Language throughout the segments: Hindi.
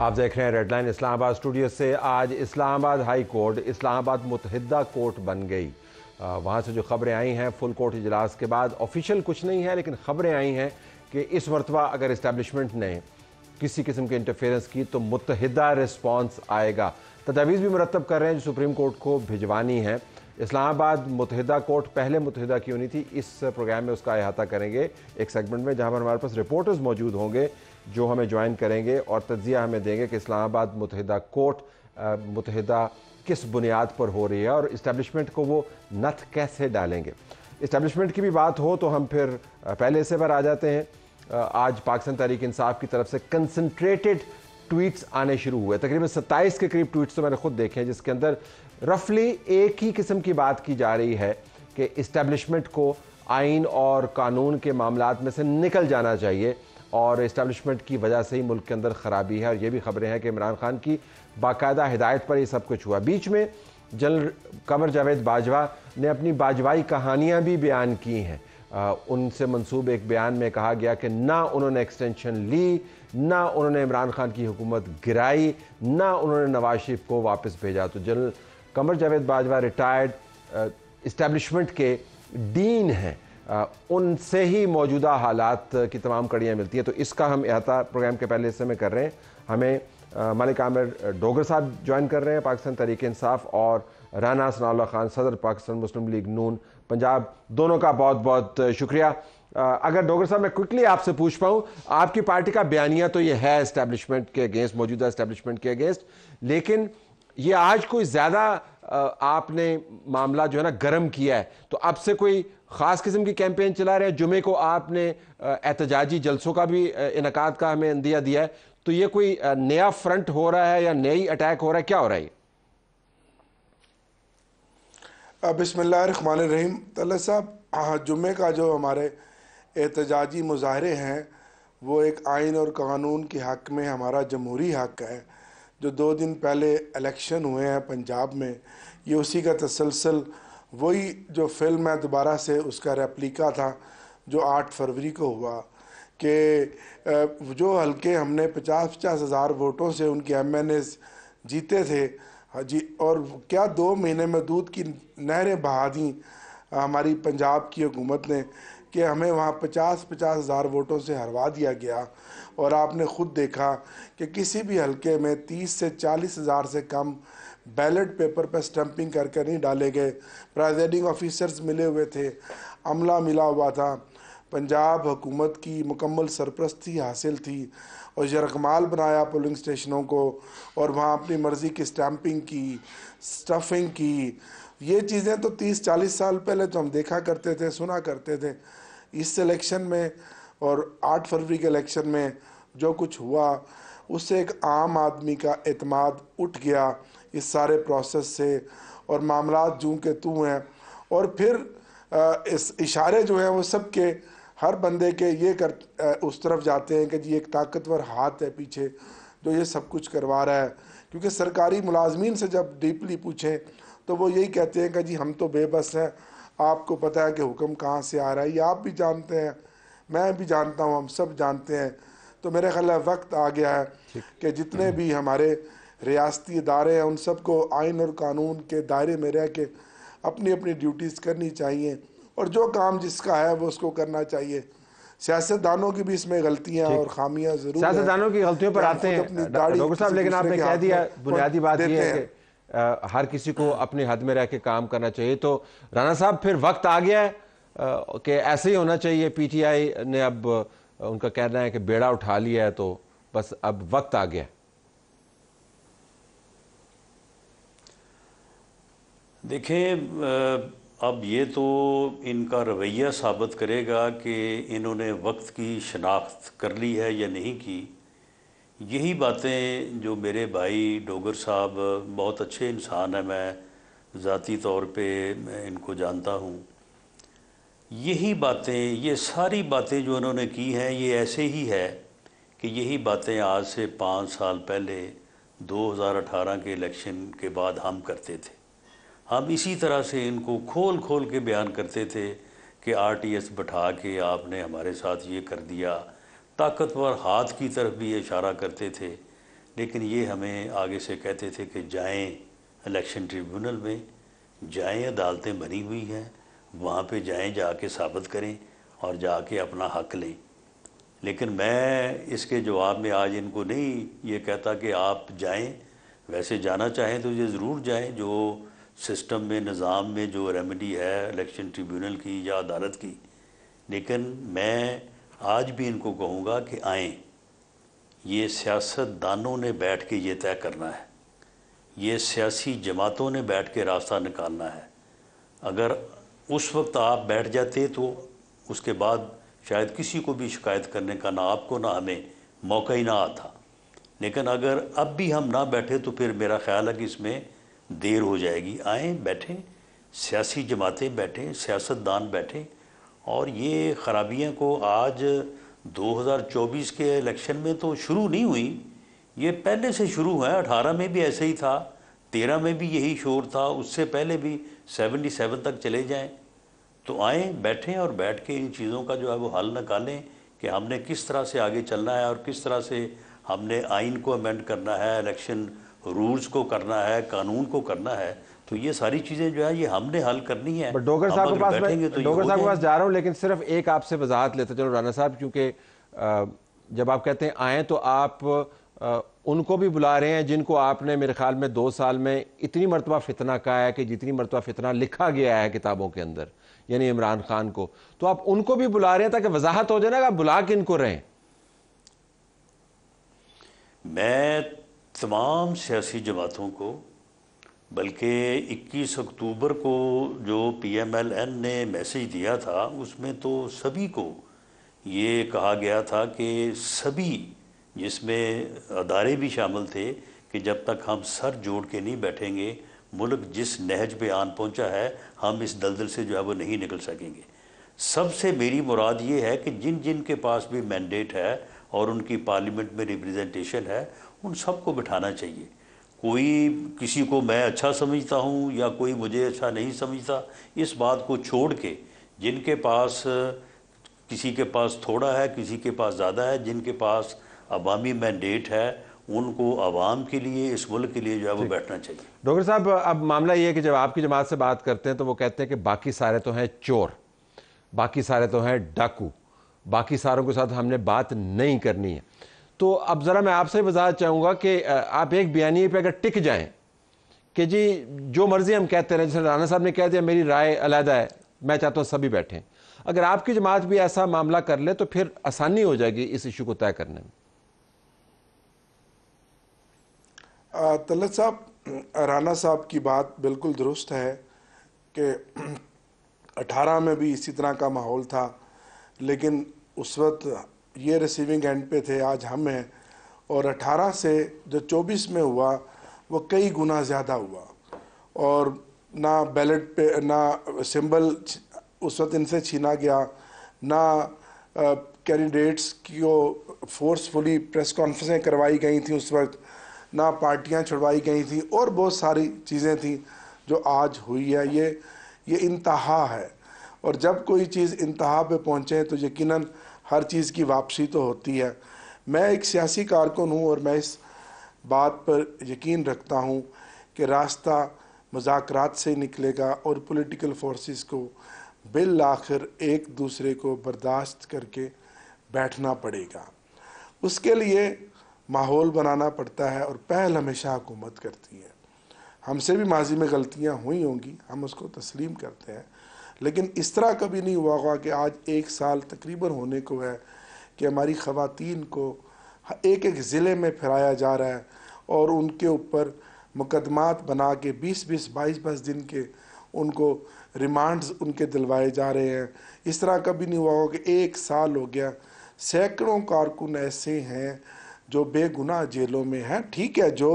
आप देख रहे हैं रेड लाइन इस्लामाबाद स्टूडियो से आज इस्लामाबाद हाई कोर्ट इस्लामाबाद मुतहदा कोर्ट बन गई वहाँ से जो खबरें आई हैं फुल कोर्ट इजलास के बाद ऑफिशियल कुछ नहीं है लेकिन खबरें आई हैं कि इस मरतबा अगर इस्टेबलिशमेंट ने किसी किस्म के इंटरफेरेंस की तो मुतहदा रिस्पॉन्स आएगा तजावीज़ भी मरतब कर रहे हैं जो सुप्रीम कोर्ट को भिजवानी है इस्लामाबाद मुतहदा कोर्ट पहले मुतहदा क्यों नहीं थी इस प्रोग्राम में उसका अहाता करेंगे एक सेगमेंट में जहाँ पर हमारे पास रिपोर्टर्स मौजूद होंगे जो हमें ज्वाइन करेंगे और तजिया हमें देंगे कि इस्लामाबाद मुतहदा कोर्ट मुतहदा किस बुनियाद पर हो रही है और इस्टेबलिशमेंट को वो नथ कैसे डालेंगे इस्टेबलिशमेंट की भी बात हो तो हम फिर पहले से पर आ जाते हैं आज पाकिस्तान तहरीक इंसाफ की तरफ से कंसनट्रेटेड ट्वीट्स आने शुरू हुए तकरीबन सत्ताईस के करीब ट्वीट्स तो मैंने खुद देखे हैं जिसके अंदर रफली एक ही किस्म की बात की जा रही है कि इस्टेबलिशमेंट को आइन और कानून के मामला में से निकल जाना चाहिए और इस्टबलिशमेंट की वजह से ही मुल्क के अंदर ख़राबी है और ये भी खबरें हैं कि इमरान खान की बाकायदा हिदायत पर ये सब कुछ हुआ बीच में जनरल कंवर जावेद बाजवा ने अपनी बाजवाई कहानियाँ भी बयान की हैं उनसे मंसूब एक बयान में कहा गया कि ना उन्होंने एक्सटेंशन ली ना उन्होंने इमरान खान की हुकूमत गिराई ना उन्होंने नवाज शरीफ को वापस भेजा तो general Qamar Javed Bajwa retired establishment के डीन हैं उनसे ही मौजूदा हालात की तमाम कड़ियाँ मिलती हैं तो इसका हम अहाता प्रोग्राम के पहले हिस्से में कर रहे हैं हमें मलिक आमिर डोगर साहब ज्वाइन कर रहे हैं पाकिस्तान तहरीक इंसाफ और राना सनाउल्ला खान सदर पाकिस्तान मुस्लिम लीग नून पंजाब दोनों का बहुत बहुत शुक्रिया अगर डोगर साहब मैं क्विकली आपसे पूछ पाऊँ आपकी पार्टी का बयानिया तो ये है इस्टेब्लिशमेंट के अगेंस्ट मौजूदा इस्टेब्लिशमेंट के अगेंस्ट लेकिन ये आज कोई ज़्यादा आपने मामला जो है ना गर्म किया है तो अब से कोई ख़ास किस्म की कैंपेन चला रहे हैं जुमे को आपने एहतजाजी जलसों का भी इनका का हमें अंदिया दिया है तो ये कोई नया फ्रंट हो रहा है या नई अटैक हो रहा है क्या हो रहा है बसमान रहीम तला साहब हाँ, जुमे का जो हमारे एहतजाजी मुजाहरे हैं वो एक आइन और कानून के हक़ में हमारा जमहूरी हक़ है जो दो दिन पहले इलेक्शन हुए हैं पंजाब में ये उसी का तसलसल वही जो फिल्म है दोबारा से उसका रेप्लिका था जो आठ फरवरी को हुआ कि जो हल्के हमने पचास पचास हज़ार वोटों से उनके एम एन एस जीते थे हाँ जी और क्या दो महीने में दूध की नहरें बहा दी हमारी पंजाब की हुकूमत ने कि हमें वहाँ पचास पचास हज़ार वोटों से हरवा दिया गया और आपने ख़ुद देखा कि किसी भी हलके में तीस से चालीस हज़ार से कम बैलेट पेपर पर स्टम्पिंग करके नहीं डाले गए प्रिजाइडिंग ऑफिसर्स मिले हुए थे अमला मिला हुआ था पंजाब हुकूमत की मुकम्मल सरपरस्ती हासिल थी और यकमाल बनाया पोलिंग स्टेशनों को और वहाँ अपनी मर्ज़ी की स्टैम्पिंग की स्टफिंग की ये चीज़ें तो 30-40 साल पहले तो हम देखा करते थे सुना करते थे इस इलेक्शन में और 8 फरवरी के इलेक्शन में जो कुछ हुआ उससे एक आम आदमी का अतमाद उठ गया इस सारे प्रोसेस से और मामला जूँ के तू हैं और फिर इस इशारे जो हैं वो सब के हर बंदे के ये कर उस तरफ जाते हैं कि जी एक ताकतवर हाथ है पीछे जो ये सब कुछ करवा रहा है क्योंकि सरकारी मुलाजमीन से जब डीपली पूछें तो वो यही कहते हैं कि जी हम तो बेबस हैं आपको पता है कि हुक्म कहाँ से आ रहा है ये आप भी जानते हैं मैं भी जानता हूँ हम सब जानते हैं तो मेरे ख्याल वक्त आ गया है कि जितने भी हमारे रियासती इदारे हैं उन सबको आइन और कानून के दायरे में रह के अपनी अपनी ड्यूटीज़ करनी चाहिए और जो काम जिसका है वो उसको करना चाहिए सियासतदानों की भी इसमें गलतियां और खामियां जरूर सियासतदानों की गलतियों पर आते हैं डॉक्टर साहब लेकिन आपने कह दिया बुनियादी बात यह है कि हर किसी को अपने हद में रह के काम करना चाहिए तो राणा साहब फिर वक्त आ गया है कि ऐसे ही होना चाहिए पीटीआई ने अब उनका कहना है कि बेड़ा उठा लिया है तो बस अब वक्त आ गया है देखें अब ये तो इनका रवैया साबित करेगा कि इन्होंने वक्त की शनाख्त कर ली है या नहीं की यही बातें जो मेरे भाई डोगर साहब बहुत अच्छे इंसान हैं मैं ज़ाती तौर पे मैं इनको जानता हूँ यही बातें ये सारी बातें जो इन्होंने की हैं ये ऐसे ही है कि यही बातें आज से पाँच साल पहले 2018 के इलेक्शन के बाद हम करते थे हम इसी तरह से इनको खोल खोल के बयान करते थे कि आरटीएस बैठा के आपने हमारे साथ ये कर दिया ताकतवर हाथ की तरफ भी इशारा करते थे लेकिन ये हमें आगे से कहते थे कि जाएं इलेक्शन ट्रिब्यूनल में जाएं अदालतें बनी हुई हैं वहाँ पे जाएं जाके साबित करें और जाके अपना हक लें लेकिन मैं इसके जवाब में आज इनको नहीं ये कहता कि आप जाएं वैसे जाना चाहें तो ये ज़रूर जाएं जो सिस्टम में निज़ाम में जो रेमेडी है इलेक्शन ट्रिब्यूनल की या अदालत की लेकिन मैं आज भी इनको कहूँगा कि आए ये सियासतदानों ने बैठ के ये तय करना है ये सियासी जमातों ने बैठ के रास्ता निकालना है अगर उस वक्त आप बैठ जाते तो उसके बाद शायद किसी को भी शिकायत करने का ना आपको ना हमें मौका ही ना आता लेकिन अगर अब भी हम ना बैठे तो फिर मेरा ख्याल है कि इसमें देर हो जाएगी आए बैठें सियासी जमातें बैठें सियासतदान बैठें और ये खराबियाँ को आज 2024 के इलेक्शन में तो शुरू नहीं हुई ये पहले से शुरू है 18 में भी ऐसे ही था 13 में भी यही शोर था उससे पहले भी 77 तक चले जाएं तो आए बैठें और बैठ के इन चीज़ों का जो है वो हल निकालें कि हमने किस तरह से आगे चलना है और किस तरह से हमने आइन को अमेंड करना है इलेक्शन रूल्स को करना है कानून को करना है तो ये सारी चीज़ें जो है ये हमने हल करनी है डोगर तो साहब के पास तो डोगर साहब के पास जा रहा हूँ लेकिन सिर्फ एक आपसे वजाहत लेते चलो राना साहब क्योंकि जब आप कहते हैं आए तो आप आ, उनको भी बुला रहे हैं जिनको आपने मेरे ख्याल में दो साल में इतनी मरतबा फितना कहा है कि जितनी मरतबा फितना लिखा गया है किताबों के अंदर यानी इमरान खान को तो आप उनको भी बुला रहे हैं ताकि वजाहत हो जाए ना आप बुला के इनको रहें मैं तमाम सियासी जमातों को बल्कि 21 अक्टूबर को जो पीएमएलएन ने मैसेज दिया था उसमें तो सभी को ये कहा गया था कि सभी जिसमें अदारे भी शामिल थे कि जब तक हम सर जोड़ के नहीं बैठेंगे मुल्क जिस नहज पे आन पहुंचा है हम इस दलदल से जो है वो नहीं निकल सकेंगे सबसे मेरी मुराद ये है कि जिन जिन के पास भी मैंडेट है और उनकी पार्लियामेंट में रिप्रेजेंटेशन है उन सबको बिठाना चाहिए कोई किसी को मैं अच्छा समझता हूँ या कोई मुझे अच्छा नहीं समझता इस बात को छोड़ के जिनके पास किसी के पास थोड़ा है किसी के पास ज़्यादा है जिनके पास अवामी मैंडेट है उनको आवाम के लिए इस मुल्क के लिए जो है वो बैठना चाहिए डॉक्टर साहब अब मामला ये है कि जब आपकी जमात से बात करते हैं तो वो कहते हैं कि बाकी सारे तो हैं चोर बाकी सारे तो हैं डाकू बाकी सारों के साथ हमने बात नहीं करनी है तो अब ज़रा मैं आपसे वजाहत चाहूँगा कि आप एक बयानी पर अगर टिक जाए कि जी जो मर्ज़ी हम कहते रहे जैसे राना साहब ने कह दिया मेरी राय अलहदा है मैं चाहता हूँ सभी बैठें अगर आपकी जमात भी ऐसा मामला कर ले तो फिर आसानी हो जाएगी इस इशू को तय करने में तलत साहब राना साहब की बात बिल्कुल दुरुस्त है कि अठारह में भी इसी तरह का माहौल था लेकिन उस वक्त ये रिसीविंग एंड पे थे आज हम हैं और 18 से जो 24 में हुआ वो कई गुना ज़्यादा हुआ और ना बैलेट पे ना सिंबल उस वक्त इनसे छीना गया ना कैंडिडेट्स वो फोर्सफुली प्रेस कॉन्फ्रेंसें करवाई गई थी उस वक्त ना पार्टियां छुड़वाई गई थी और बहुत सारी चीज़ें थी जो आज हुई है ये ये इंतहा है और जब कोई चीज़ इंतहा पे पहुँचे तो यकीनन हर चीज़ की वापसी तो होती है मैं एक सियासी कारकुन हूँ और मैं इस बात पर यकीन रखता हूँ कि रास्ता मजाक से निकलेगा और पॉलिटिकल फोर्सेस को बिल आखिर एक दूसरे को बर्दाश्त करके बैठना पड़ेगा उसके लिए माहौल बनाना पड़ता है और पहल हमेशा हुकूमत करती है हमसे भी माजी में गलतियाँ हुई होंगी हम उसको तस्लीम करते हैं लेकिन इस तरह कभी नहीं हुआ हुआ कि आज एक साल तकरीबन होने को है कि हमारी ख़वातीन को एक एक ज़िले में फिराया जा रहा है और उनके ऊपर मुकदमात बना के 20-20, 22 बाईस दिन के उनको रिमांड्स उनके दिलवाए जा रहे हैं इस तरह कभी नहीं हुआ होगा कि एक साल हो गया सैकड़ों कारकुन ऐसे हैं जो बेगुनाह जेलों में हैं ठीक है जो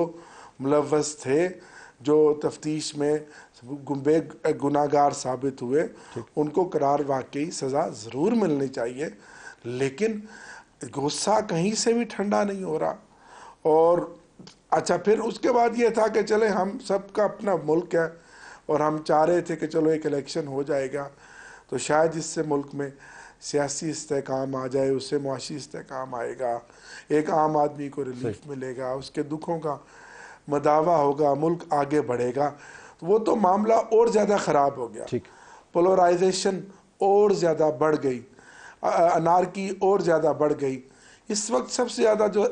मुलवस थे जो तफ्तीश में गुम्बे गुनागार साबित हुए उनको करार वाकई सज़ा ज़रूर मिलनी चाहिए लेकिन गुस्सा कहीं से भी ठंडा नहीं हो रहा और अच्छा फिर उसके बाद ये था कि चले हम सबका अपना मुल्क है और हम चाह रहे थे कि चलो एक इलेक्शन हो जाएगा तो शायद इससे मुल्क में सियासी इस्तेकाम आ जाए उससे मुआशी इस्तेकाम आएगा एक आम आदमी को रिलीफ मिलेगा उसके दुखों का मदावा होगा मुल्क आगे बढ़ेगा वो तो मामला और ज़्यादा ख़राब हो गया पोलराइजेशन और ज़्यादा बढ़ गई अनारकी और ज़्यादा बढ़ गई इस वक्त सबसे ज़्यादा जो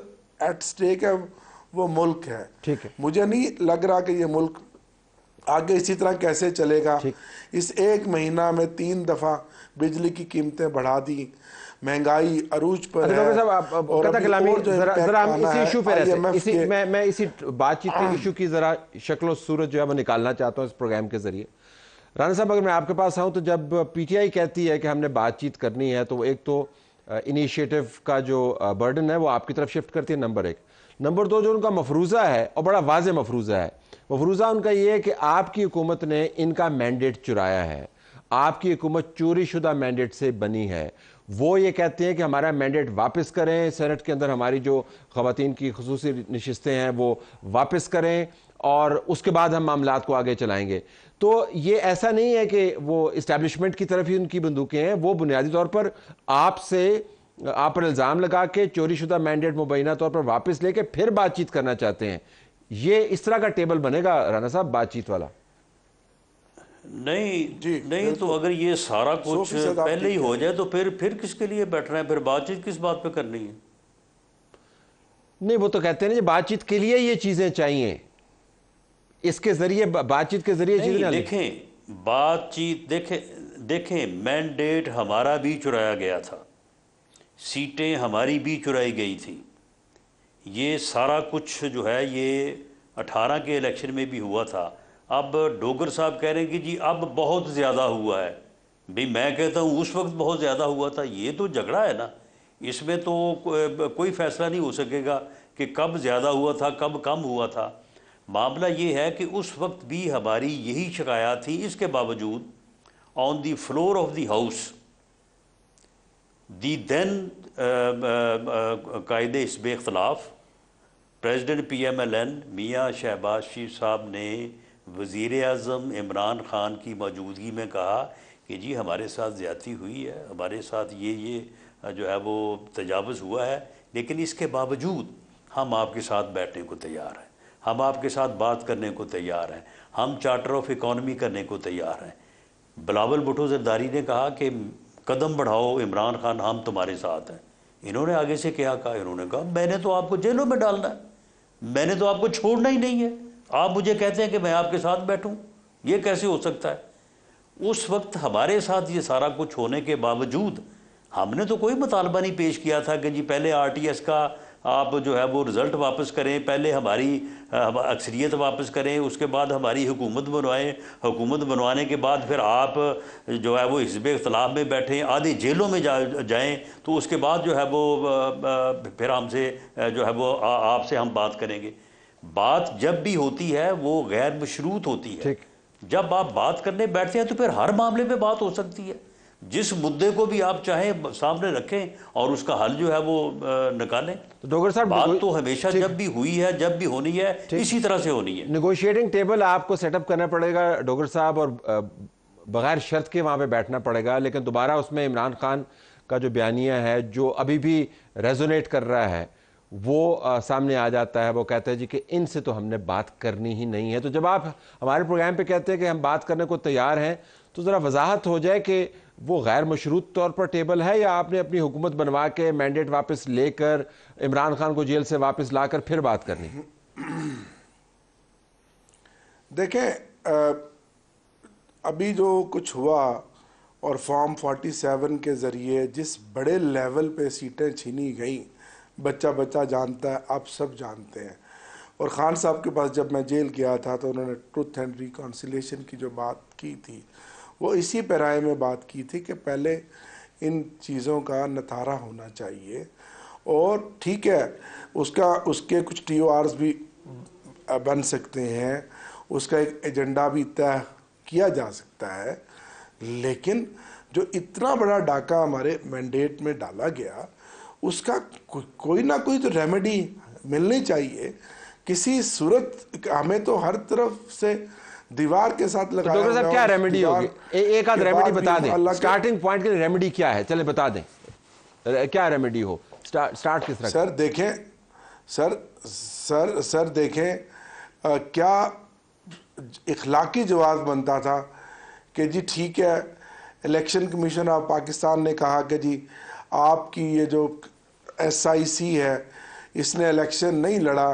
एट स्टेक है वो मुल्क है ठीक है मुझे नहीं लग रहा कि ये मुल्क आगे इसी तरह कैसे चलेगा इस एक महीना में तीन दफ़ा बिजली की कीमतें बढ़ा दी महंगाई अरूज पर अच्छा, इसी रहते बातचीत के इशू हाँ। की ज़रा शक्ल सूरत जो है मैं निकालना चाहता हूँ इस प्रोग्राम के ज़रिए राना साहब अगर मैं आपके पास आऊँ तो जब पीटीआई कहती है कि हमने बातचीत करनी है तो एक तो इनिशिएटिव का जो बर्डन है वो आपकी तरफ शिफ्ट करती है नंबर एक नंबर दो जो उनका मफरूज़ा है और बड़ा वाज मफरूज़ा है मफरूजा उनका यह है कि आपकी हुकूमत ने इनका मैंडेट चुराया है आपकी हुकूमत चोरी शुदा मैंडेट से बनी है वो ये कहते हैं कि हमारा मैंडेट वापस करें सेनेट के अंदर हमारी जो खातन की खसूस नशस्तें हैं वो वापस करें और उसके बाद हम मामला को आगे चलाएँगे तो ये ऐसा नहीं है कि वो इस्टेबलिशमेंट की तरफ ही उनकी बंदूकें हैं वो बुनियादी तौर पर आपसे आप पर इल्ज़ाम लगा के चोरी शुदा मैंडेट मुबैना तौर पर वापस लेके फिर बातचीत करना चाहते हैं ये इस तरह का टेबल बनेगा राणा साहब बातचीत वाला नहीं नहीं तो अगर ये सारा कुछ पहले ही हो जाए तो फिर फिर किसके लिए बैठ रहे हैं फिर बातचीत किस बात पे करनी है नहीं वो तो कहते हैं ना बातचीत के लिए ये चीजें चाहिए इसके जरिए बातचीत के जरिए चीजें देखें बातचीत देखें देखें मैंडेट हमारा भी चुराया गया था सीटें हमारी भी चुराई गई थी ये सारा कुछ जो है ये 18 के इलेक्शन में भी हुआ था अब डोगर साहब कह रहे हैं कि जी अब बहुत ज़्यादा हुआ है भाई मैं कहता हूँ उस वक्त बहुत ज़्यादा हुआ था ये तो झगड़ा है ना इसमें तो कोई फैसला नहीं हो सकेगा कि कब ज़्यादा हुआ था कब कम हुआ था मामला ये है कि उस वक्त भी हमारी यही शिकायत थी इसके बावजूद on the floor of the house the then कायद इसब अख्तलाफ president P M L N मियाँ शहबाज शरीफ साहब ने वज़ी अजम इमरान ख़ान की मौजूदगी में कहा कि जी हमारे साथ ज़्यादी हुई है हमारे साथ ये ये जो है वो तजावज़ हुआ है लेकिन इसके बावजूद हम आपके साथ बैठने को तैयार हैं हम आपके साथ बात करने को तैयार हैं हम चार्टर ऑफ इकॉनमी करने को तैयार हैं बिलावल भुटो जरदारी ने कहा कि कदम बढ़ाओ इमरान खान हम तुम्हारे साथ हैं इन्होंने आगे से क्या कहा इन्होंने कहा मैंने तो आपको जेलों में डालना है मैंने तो आपको छोड़ना ही नहीं है आप मुझे कहते हैं कि मैं आपके साथ बैठूं ये कैसे हो सकता है उस वक्त हमारे साथ ये सारा कुछ होने के बावजूद हमने तो कोई मुतालबा नहीं पेश किया था कि जी पहले आर टी एस का आप जो है वो रिज़ल्ट वापस करें पहले हमारी अक्सरियत वापस करें उसके बाद हमारी हुकूमत बनवाएं हुकूमत बनवाने के बाद फिर आप जो है वो हिजब इख्तलाफ में बैठें आधी जेलों में जा जाएँ तो उसके बाद जो है वो फिर हमसे जो है वो आपसे हम बात करेंगे बात जब भी होती है वो गैर मशरूत होती है जब आप बात करने बैठते हैं तो फिर हर मामले में बात हो सकती है जिस मुद्दे को भी आप चाहे सामने रखें और उसका हल जो है वो निकालें तो डोगर साहब बात तो हमेशा जब भी हुई है जब भी होनी है इसी तरह से होनी है निगोशिएटिंग टेबल आपको सेटअप करना पड़ेगा डोगर साहब और बगैर शर्त के वहाँ पे बैठना पड़ेगा लेकिन दोबारा उसमें इमरान खान का जो बयानिया है जो अभी भी रेजोनेट कर रहा है वो आ, सामने आ जाता है वो कहता है जी कि इनसे तो हमने बात करनी ही नहीं है तो जब आप हमारे प्रोग्राम पे कहते हैं कि हम बात करने को तैयार हैं तो ज़रा वजाहत हो जाए कि वो गैर मशरूत तौर पर टेबल है या आपने अपनी हुकूमत बनवा के मैंडेट वापस लेकर इमरान खान को जेल से वापस लाकर फिर बात करनी देखें अभी जो कुछ हुआ और फॉर्म 47 के ज़रिए जिस बड़े लेवल पे सीटें छीनी गई बच्चा बच्चा जानता है आप सब जानते हैं और ख़ान साहब के पास जब मैं जेल गया था तो उन्होंने ट्रुथ एंड रिकॉन्सिलेशन की जो बात की थी वो इसी पैराए में बात की थी कि पहले इन चीज़ों का नथारा होना चाहिए और ठीक है उसका उसके कुछ टी भी बन सकते हैं उसका एक एजेंडा भी तय किया जा सकता है लेकिन जो इतना बड़ा डाका हमारे मैंडेट में डाला गया उसका को, कोई ना कोई तो रेमेडी मिलनी चाहिए किसी सूरत हमें तो हर तरफ से दीवार के साथ तो डॉक्टर साहब क्या रेमेडी होगी एक आध रेमेडी बता दें स्टार्टिंग पॉइंट के रेमेडी क्या है चले बता दें क्या रेमेडी हो स्टार्ट स्टार्ट किस तरह सर देखें सर सर सर देखें आ, क्या इखलाकी जवाब बनता था कि जी ठीक है इलेक्शन कमीशन ऑफ पाकिस्तान ने कहा कि जी आपकी ये जो एस आई सी है इसने इलेक्शन नहीं लड़ा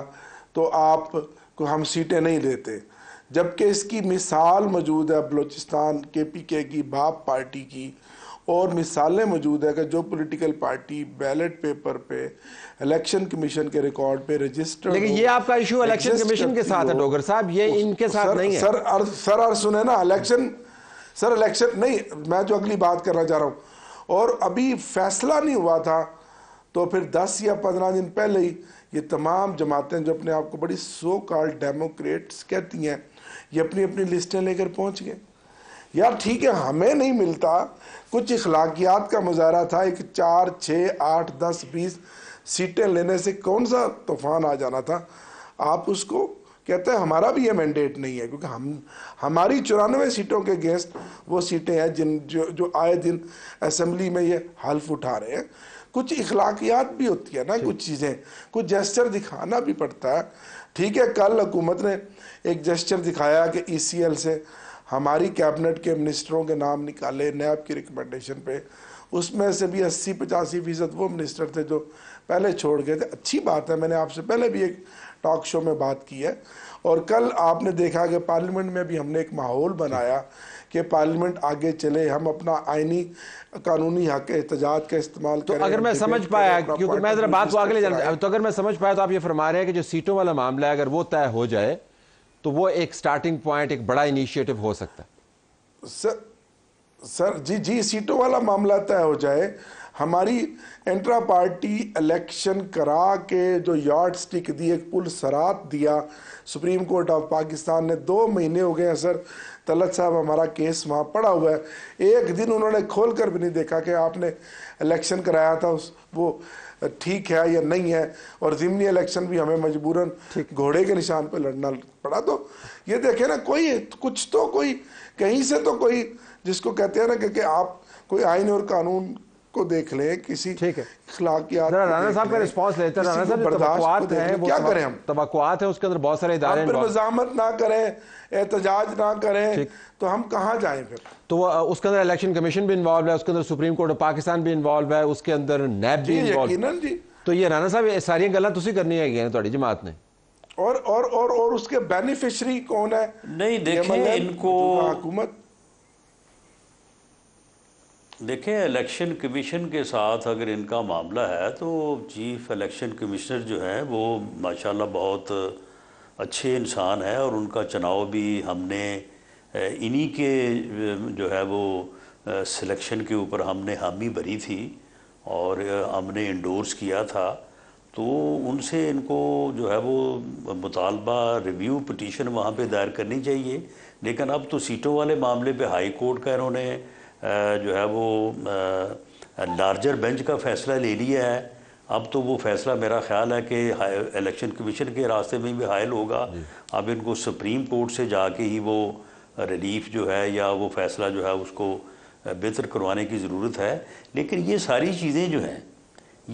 तो आप को हम सीटें नहीं देते जबकि इसकी मिसाल मौजूद है बलूचिस्तान के पी के की बाप पार्टी की और मिसालें मौजूद है कि जो पॉलिटिकल पार्टी बैलेट पेपर पे इलेक्शन कमीशन के रिकॉर्ड पे रजिस्टर लेकिन ये आपका इशू इलेक्शन कमीशन के साथ है डोगर साहब ये इनके साथ सर, नहीं है सर अर्ज सर अर्ज सुने ना इलेक्शन सर इलेक्शन नहीं मैं जो अगली बात करना चाह रहा हूँ और अभी फैसला नहीं हुआ था तो फिर दस या पंद्रह दिन पहले ही ये तमाम जमातें जो अपने आप को बड़ी सो कॉल्ड डेमोक्रेट्स कहती हैं ये अपनी अपनी लिस्टें लेकर पहुंच गए यार ठीक है हमें नहीं मिलता कुछ इखलाकियात का मुजाहरा था एक चार छः आठ दस बीस सीटें लेने से कौन सा तूफान आ जाना था आप उसको कहते हैं हमारा भी ये मैंडेट नहीं है क्योंकि हम हमारी चौरानवे सीटों के अगेंस्ट वो सीटें हैं जिन जो जो आए दिन असम्बली में ये हल्फ उठा रहे हैं कुछ इखलाकियात भी होती है ना कुछ चीज़ें कुछ जेस्चर दिखाना भी पड़ता है ठीक है कल हुकूमत ने एक जेस्चर दिखाया कि ई e से हमारी कैबिनेट के मिनिस्टरों के नाम निकाले नैब की रिकमेंडेशन पे उसमें से भी अस्सी पचासी फीसद वो मिनिस्टर थे जो पहले छोड़ गए थे अच्छी बात है मैंने आपसे पहले भी एक टॉक शो में बात की है और कल आपने देखा कि पार्लियामेंट में भी हमने एक माहौल बनाया कि पार्लियामेंट आगे चले हम अपना आइनी कानूनी हक एहतजाज का इस्तेमाल तो अगर मैं समझ पाया क्योंकि मैं जरा बात को आगे ले जाना तो अगर मैं समझ पाया तो आप ये फरमा रहे हैं कि जो सीटों वाला मामला है अगर वो तय हो जाए तो वो एक स्टार्टिंग पॉइंट एक बड़ा इनिशिएटिव हो सकता सर सर जी जी सीटों वाला मामला तय हो जाए हमारी इंट्रा पार्टी इलेक्शन करा के जो यार्ड स्टिक दी एक पुल सरात दिया सुप्रीम कोर्ट ऑफ पाकिस्तान ने दो महीने हो गए हैं सर तलत साहब हमारा केस वहाँ पड़ा हुआ है एक दिन उन्होंने खोल कर भी नहीं देखा कि आपने इलेक्शन कराया था उस वो ठीक है या नहीं है और ज़िमनी इलेक्शन भी हमें मजबूरन घोड़े के निशान पर लड़ना पड़ा तो ये देखे ना कोई कुछ तो कोई कहीं से तो कोई जिसको कहते हैं ना कि, आप कोई आइन और कानून को देख लें किसी ठीक है क्या करें हम है उसके अंदर बहुत सारे इदारे मजामत ना करें एहतजाज ना करें तो हम कहाँ जाए फिर तो उसके अंदर इलेक्शन कमीशन भी इन्वॉल्व है उसके अंदर सुप्रीम कोर्ट ऑफ पाकिस्तान भी इन्वॉल्व है उसके अंदर नैब भी इन्वॉल्व जी तो ये राणा साहब सारिया गलत गल्लां ਤੁਸੀਂ ਕਰਨੀਆਂ ਹੈਗੀਆਂ और और और और उसके बेनिफिशियरी कौन है नहीं देखिए इनको हुकूमत देखिए इलेक्शन कमीशन के साथ अगर इनका मामला है तो चीफ इलेक्शन कमिश्नर जो हैं वो माशाल्लाह बहुत अच्छे इंसान हैं और उनका चुनाव भी हमने इन्हीं के जो है वो सिलेक्शन के ऊपर हमने हामी भरी थी और हमने इंडोर्स किया था तो उनसे इनको जो है वो मुतालबा रिव्यू पटिशन वहाँ पे दायर करनी चाहिए लेकिन अब तो सीटों वाले मामले पे हाई कोर्ट का इन्होंने जो है वो लार्जर बेंच का फैसला ले लिया है अब तो वो फैसला मेरा ख्याल है कि इलेक्शन कमीशन के रास्ते में भी हायल होगा अब इनको सुप्रीम कोर्ट से जाके ही वो रिलीफ जो है या वो फैसला जो है उसको बेहतर करवाने की ज़रूरत है लेकिन ये सारी चीज़ें जो हैं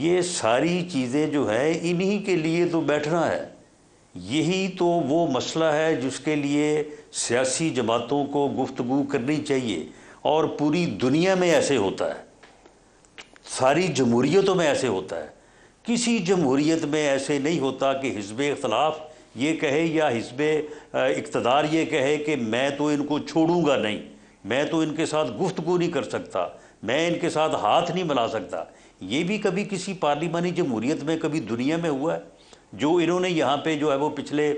ये सारी चीज़ें जो हैं इन्हीं के लिए तो बैठना है यही तो वो मसला है जिसके लिए सियासी जमातों को गुफ्तु करनी चाहिए और पूरी दुनिया में ऐसे होता है सारी जमहूरीतों में ऐसे होता है किसी जमहूरीत में ऐसे नहीं होता कि हिजब इख्तलाफ ये कहे या हिजब इकतदार ये कहे कि मैं तो इनको छोड़ूंगा नहीं मैं तो इनके साथ गुफ्तगु नहीं कर सकता मैं इनके साथ हाथ नहीं मिला सकता ये भी कभी किसी पार्लिमानी जमहूरीत में कभी दुनिया में हुआ है जो इन्होंने यहाँ पे जो है वो पिछले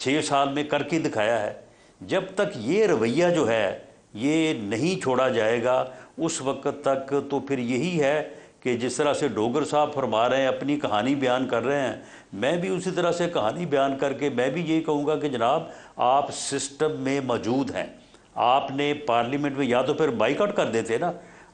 छः साल में करके दिखाया है जब तक ये रवैया जो है ये नहीं छोड़ा जाएगा उस वक्त तक तो फिर यही है कि जिस तरह से डोगर साहब फरमा रहे हैं अपनी कहानी बयान कर रहे हैं मैं भी उसी तरह से कहानी बयान करके मैं भी यही कहूँगा कि जनाब आप सिस्टम में मौजूद हैं आपने पार्लियामेंट में या तो फिर बाइकआउट कर देते ना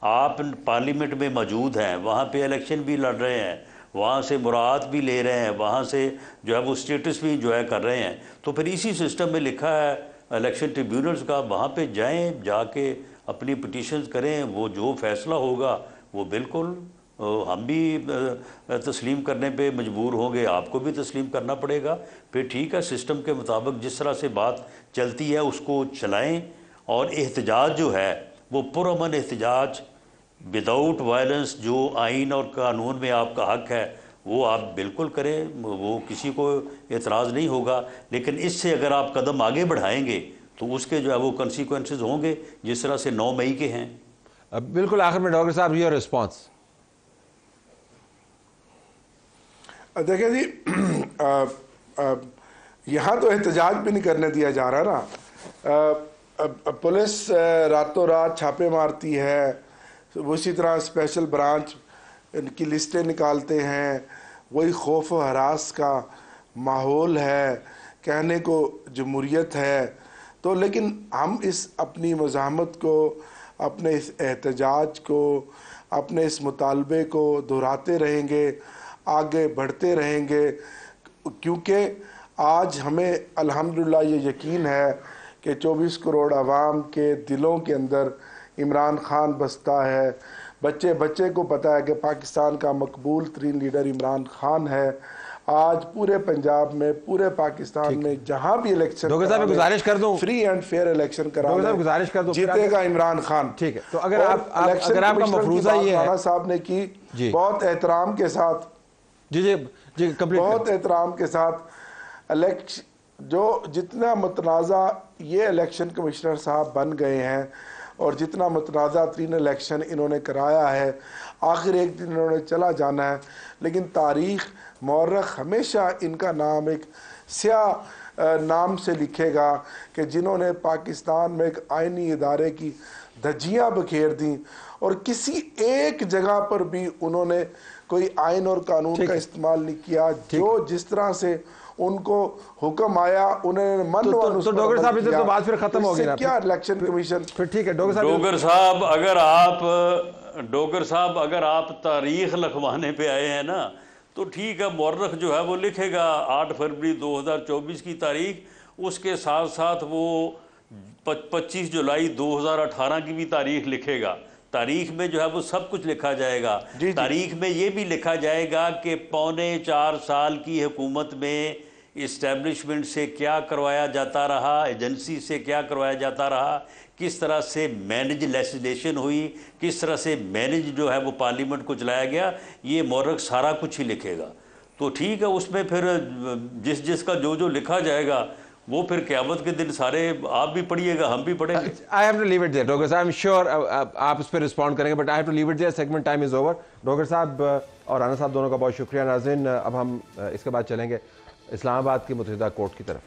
आप पार्लियामेंट में मौजूद हैं वहाँ पे इलेक्शन भी लड़ रहे हैं वहाँ से मुराद भी ले रहे हैं वहाँ से जो है वो स्टेटस भी इंजॉय कर रहे हैं तो फिर इसी सिस्टम में लिखा है इलेक्शन ट्रिब्यूनल्स का वहाँ पे जाएं जाके अपनी पटिशन करें वो जो फैसला होगा वो बिल्कुल हम भी तस्लीम करने पे मजबूर होंगे आपको भी तस्लीम करना पड़ेगा फिर ठीक है सिस्टम के मुताबिक जिस तरह से बात चलती है उसको चलाएं और एहतजाज जो है वो पुरमन एहतजाज विदाउट वायलेंस जो आइन और कानून में आपका हक है वो आप बिल्कुल करें वो किसी को एतराज़ नहीं होगा लेकिन इससे अगर आप कदम आगे बढ़ाएंगे तो उसके जो है वो कंसिक्वेंस होंगे जिस तरह से नौ मई के हैं अब बिल्कुल आखिर में डॉक्टर साहब योर रिस्पॉन्स देखिए जी यहाँ तो एहतजाज भी नहीं करने दिया जा रहा ना पुलिस रातों रात छापे मारती है उसी तरह स्पेशल ब्रांच इनकी लिस्टें निकालते हैं वही खौफ हरास का माहौल है कहने को जमहूरीत है तो लेकिन हम इस अपनी मजामत को अपने इस एहतजाज को अपने इस मुतालबे को दोहराते रहेंगे आगे बढ़ते रहेंगे क्योंकि आज हमें अल्हम्दुलिल्लाह ये यकीन है कि 24 करोड़ आवाम के दिलों के अंदर इमरान ख़ान बसता है बच्चे बच्चे को पता है कि पाकिस्तान का मकबूल तरीन लीडर इमरान खान है आज पूरे पंजाब में पूरे पाकिस्तान में जहां भी इलेक्शन साहब गुजारिश कर दूं फ्री एंड फेयर इलेक्शन साहब गुजारिश कर दूं जीतेगा इमरान खान ठीक है तो अगर आप, आप अगर आपका मफरूजा ये है साहब ने की बहुत एहतराम के साथ जी जी जी कंप्लीट बहुत एहतराम के साथ इलेक्शन जो जितना मतनाज़ा ये इलेक्शन कमिश्नर साहब बन गए हैं और जितना मतनाज़ा तरीन इलेक्शन इन्होंने कराया है आखिर एक दिन इन्होंने चला जाना है लेकिन तारीख़ मौरख हमेशा इनका नाम एक स्या नाम से लिखेगा कि जिन्होंने पाकिस्तान में एक आइनी इदारे की धज्जियाँ बखेर दी और किसी एक जगह पर भी उन्होंने कोई आइन और कानून का इस्तेमाल नहीं किया जो जिस तरह से उनको हुक्म आया उन्होंने मन तो, तो, तो डोगर साहब इधर तो बात फिर खत्म तो हो गई क्या इलेक्शन कमीशन फिर ठीक है डोगर साहब डोगर साहब अगर आप डोगर साहब अगर आप तारीख लिखवाने पे आए हैं ना तो ठीक है मौरख जो है वो लिखेगा आठ फरवरी 2024 की तारीख उसके साथ साथ वो पच्चीस जुलाई 2018 की भी तारीख लिखेगा तारीख में जो है वो सब कुछ लिखा जाएगा तारीख में ये भी लिखा जाएगा कि पौने चार साल की हुकूमत में इस्टेब्लिशमेंट से क्या करवाया जाता रहा एजेंसी से क्या करवाया जाता रहा किस तरह से मैनेज लेजिस्लेशन हुई किस तरह से मैनेज जो है वो पार्लियामेंट को चलाया गया ये मोरक सारा कुछ ही लिखेगा तो ठीक है उसमें फिर जिस जिस का जो जो लिखा जाएगा वो फिर क्यामत के दिन सारे आप भी पढ़िएगा हम भी पढ़ेंगे I have to leave it there doctor साहब आई एम श्योर आप उस पर रिस्पॉन्ड करेंगे but I have to leave it there segment time is over doctor साहब और राना साहब दोनों का बहुत शुक्रिया नाजिन uh, अब हम uh, इसके बाद चलेंगे इस्लामाबाद की मुतहदा कोर्ट की तरफ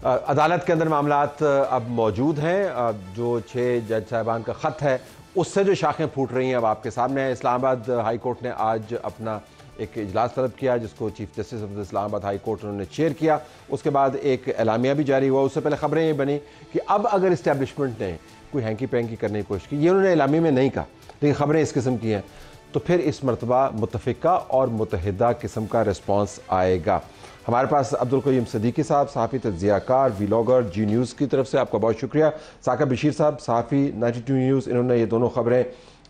uh, अदालत के अंदर मामला अब मौजूद हैं जो छः जज साहबान का ख़त है उससे जो शाखें फूट रही हैं अब आपके सामने इस्लामाबाद हाई कोर्ट ने आज अपना एक इजलास तलब किया जिसको chief justice of Islamabad high court उन्होंने चेयर किया उसके बाद एक एलामिया भी जारी हुआ उससे पहले खबरें ये बनी कि अब अगर इस्टेबलिशमेंट ने कोई हैंकी पैंकी करने की कोशिश की ये उन्होंने इलामी में नहीं कहा लेकिन खबरें इस किस्म की हैं तो फिर इस मरतबा मुतफ़ा और मुतहदा किस्म का रिस्पॉन्स आएगा हमारे पास अब्दुल कयम सदीकी साहब सहाफ़ी तजियाकार वीलागर जी न्यूज़ की तरफ से आपका बहुत शुक्रिया साका बशीर साहब सहाफ़ी नाइन्टी टू न्यूज़ इन्होंने ये दोनों खबरें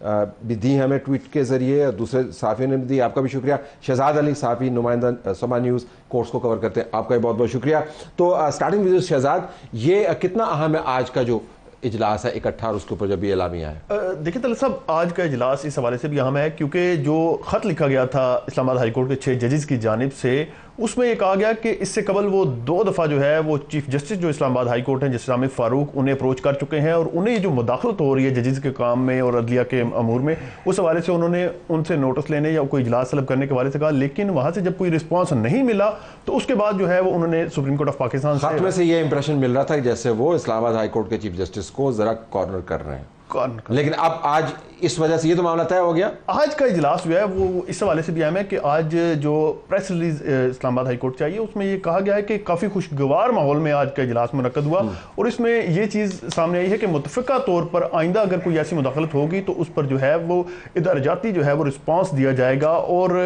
भी दी हमें ट्वीट के ज़रिए दूसरे साफियों ने भी दी आपका भी शुक्रिया शहजाद अली साफी नुमाइंदा समा न्यूज़ कोर्स को कवर करते हैं आपका भी बहुत बहुत शुक्रिया तो स्टार्टिंग विद शहजाद ये कितना अहम है आज का जो इजलास है इकट्ठा और उसके ऊपर जब भी इलामिया है देखिए तल साहब आज का इजलास इस हवाले से भी अहम है क्योंकि जो ख़त लिखा गया था इस्लामाबाद हाईकोर्ट के छः जजेस की जानब से उसमें यह कहा गया कि इससे कबल वो दो दफ़ा जो है वो चीफ जस्टिस जो इस्लामाबाद हाई कोर्ट हैं जिस आमिर फारूक उन्हें अप्रोच कर चुके हैं और उन्हें जो मुदाखलत हो रही है जजेस के काम में और अदलिया के अमूर में उस हवाले से उन्होंने उनसे नोटिस लेने या कोई इजलास तलब करने के हवाले से कहा लेकिन वहाँ से जब कोई रिस्पॉन्स नहीं मिला तो उसके बाद जो है वो उन्होंने सुप्रीम कोर्ट ऑफ पाकिस्तान से ये इंप्रेशन मिल रहा था जैसे वो इस्लामाबाद हाई कोर्ट के चीफ जस्टिस को ज़रा कॉर्नर कर रहे हैं कौन लेकिन अब आज इस वजह से ये तो मामला तय हो गया आज का इजलास जो है वो इस हवाले से भी अहम है कि आज जो प्रेस रिलीज इस्लामाबाद हाईकोर्ट चाहिए उसमें ये कहा गया है कि काफ़ी खुशगवार माहौल में आज का इजलास मनकद हुआ हम्म। और इसमें ये चीज़ सामने आई है कि मुतफ़ा तौर पर आइंदा अगर कोई ऐसी मुदाखलत होगी तो उस पर जो है वो इधर जाती जो है वो रिस्पॉन्स दिया जाएगा और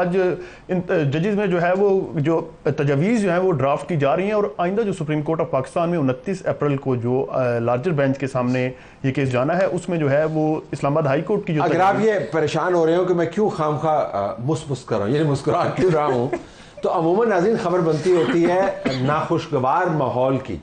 आज इन जजेज़ में जो है वो जो तजावीज़ जो है वो ड्राफ्ट की जा रही हैं और आइंदा जो सुप्रीम कोर्ट ऑफ पाकिस्तान में उनतीस अप्रैल को जो लार्जर बेंच के सामने ये केस जाना मामला है उसमें जो है वो इस्लामाबाद हाई कोर्ट की जो अगर आप ये परेशान हो रहे हो कि मैं क्यों खाम खा मुस मुस कर रहा हूँ यानी मुस्कुरा क्यों रहा हूँ तो अमूमन नाजिन खबर बनती होती है नाखुशगवार माहौल की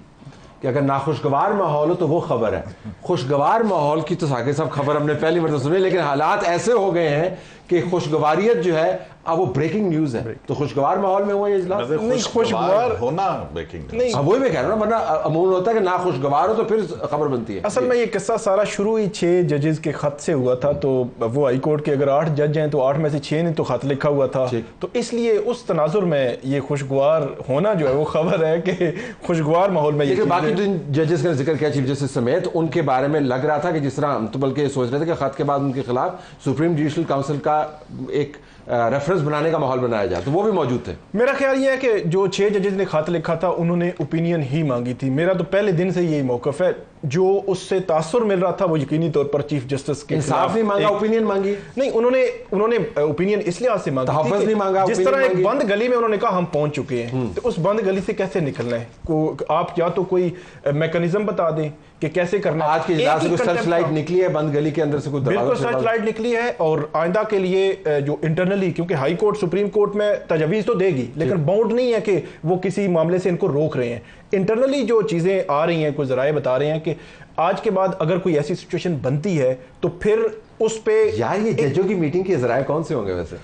कि अगर नाखुशगवार माहौल हो तो वो खबर है खुशगवार माहौल की तो साकिब साहब खबर हमने पहली बार तो सुनी लेकिन हालात ऐसे हो गए हैं कि खुशगवारियत जो है अब वो ब्रेकिंग न्यूज है तो खुशगवार माहौल में हुआ ये इजलास नहीं खुशगवार होना ब्रेकिंग नहीं हाँ वही मैं कह रहा हूँ वरना अमूमन होता है कि ना खुशगवार हो तो फिर खबर बनती है असल में ये किस्सा सारा शुरू ही छह जजेस के खत से हुआ था तो वो हाई कोर्ट के अगर आठ जज हैं तो आठ में से छह ने तो खत लिखा हुआ था तो इसलिए उस तनाजुर में ये खुशगवार होना जो है वो खबर है कि खुशगवार माहौल में ये बाकी जिन जजेस का जिक्र किया चीफ जस्टिस समेत उनके बारे में लग रहा था कि जिस तरह हम तो बल्कि सोच रहे थे कि खत के बाद उनके खिलाफ सुप्रीम जुडिशल काउंसिल का एक रेफरेंस बनाने का माहौल बनाया जाए तो वो भी मौजूद थे मेरा ख्याल ये है कि जो छह जजेज ने खत लिखा था उन्होंने ओपिनियन ही मांगी थी मेरा तो पहले दिन से यही मौकफ है जो उससे तासर मिल रहा था वो यकीनी तौर पर चीफ जस्टिस के इंसाफ नहीं मांगा ओपिनियन मांगी नहीं उन्होंने उन्होंने ओपिनियन इस लिहाज से मांगा हाफज नहीं मांगा जिस तरह एक बंद गली में उन्होंने कहा हम पहुंच चुके हैं हम्म। तो उस बंद गली से कैसे निकलना है आप या तो कोई मैकेनिज्म बता दें कि कैसे करना आज के हिसाब से सर्च लाइट निकली है बंद गली के अंदर से कुछ बिल्कुल सर्च लाइट निकली है और आइंदा के लिए जो इंटरनली क्योंकि हाई कोर्ट सुप्रीम कोर्ट में तजवीज़ तो देगी लेकिन बाउंड नहीं है कि वो किसी मामले से इनको रोक रहे हैं इंटरनली जो चीज़ें आ रही हैं कुछ जराए बता रहे हैं कि आज के बाद अगर कोई ऐसी सिचुएशन बनती है तो फिर उस पर यार ये जजों की मीटिंग के जराए कौन से होंगे वैसे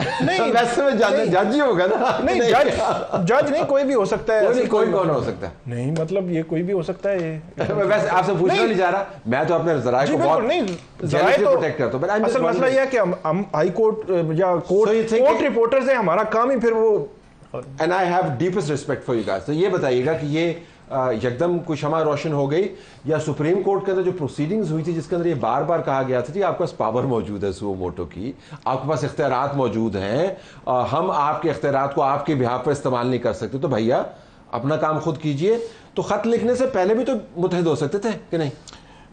नहीं वैसे में जज जज ही होगा ना नहीं जज जज नहीं कोई भी हो सकता है कोई, कोई कौन हो सकता है नहीं मतलब ये कोई भी हो सकता है ये वैसे आपसे पूछना नहीं जा रहा मैं तो अपने जराए को बहुत नहीं जराए तो प्रोटेक्ट करता हूं असल मसला ये है कि हम हाई कोर्ट या कोर्ट कोर्ट रिपोर्टर्स है हमारा काम ही फिर वो and I have deepest respect for you guys तो ये बताइएगा कि ये यकदम कुछ क्षमा रोशन हो गई या सुप्रीम कोर्ट के अंदर जो प्रोसीडिंग्स हुई थी जिसके अंदर ये बार बार कहा गया था कि आपके पास पावर मौजूद है सुओ मोटो की आपके पास इख्तियार मौजूद हैं हम आपके इख्तियार को आपके बिहार पर इस्तेमाल नहीं कर सकते तो भैया अपना काम खुद कीजिए तो ख़त लिखने से पहले भी तो मुतहद हो सकते थे कि नहीं